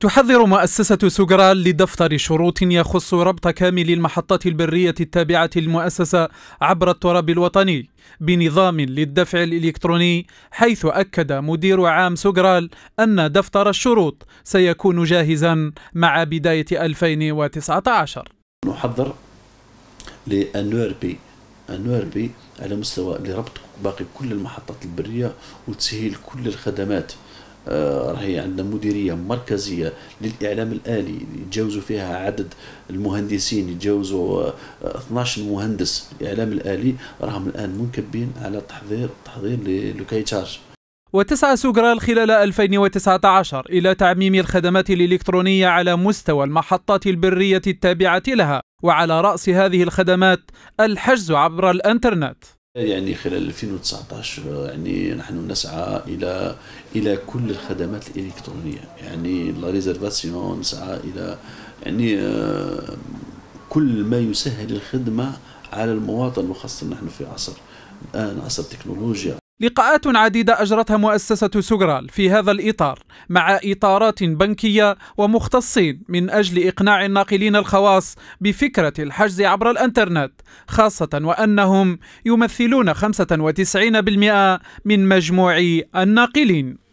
تحذر مؤسسة سوغرال لدفتر شروط يخص ربط كامل المحطات البرية التابعة للمؤسسة عبر التراب الوطني بنظام للدفع الإلكتروني حيث أكد مدير عام سوغرال أن دفتر الشروط سيكون جاهزا مع بداية 2019 نحضر لأن بي على مستوى لربط باقي كل المحطات البرية وتسهيل كل الخدمات آه، راهي عندنا مديريه مركزيه للاعلام الالي يتجاوزوا فيها عدد المهندسين يتجاوزوا 12 آه، مهندس الاعلام الالي راهم الان منكبين على تحضير تحضير للوكاي تشارج وتسعى سوغرال خلال 2019 إلى تعميم الخدمات الإلكترونية على مستوى المحطات البرية التابعة لها وعلى رأس هذه الخدمات الحجز عبر الإنترنت يعني خلال 2019 يعني نحن نسعى الى الى كل الخدمات الالكترونيه يعني لا ريزرفاسيون نسعى الى يعني آه، كل ما يسهل الخدمه على المواطن وخاصه نحن في عصر الان عصر تكنولوجيا لقاءات عديدة أجرتها مؤسسة سوغرال في هذا الإطار مع إطارات بنكية ومختصين من أجل إقناع الناقلين الخواص بفكرة الحجز عبر الأنترنت خاصة وأنهم يمثلون 95% من مجموع الناقلين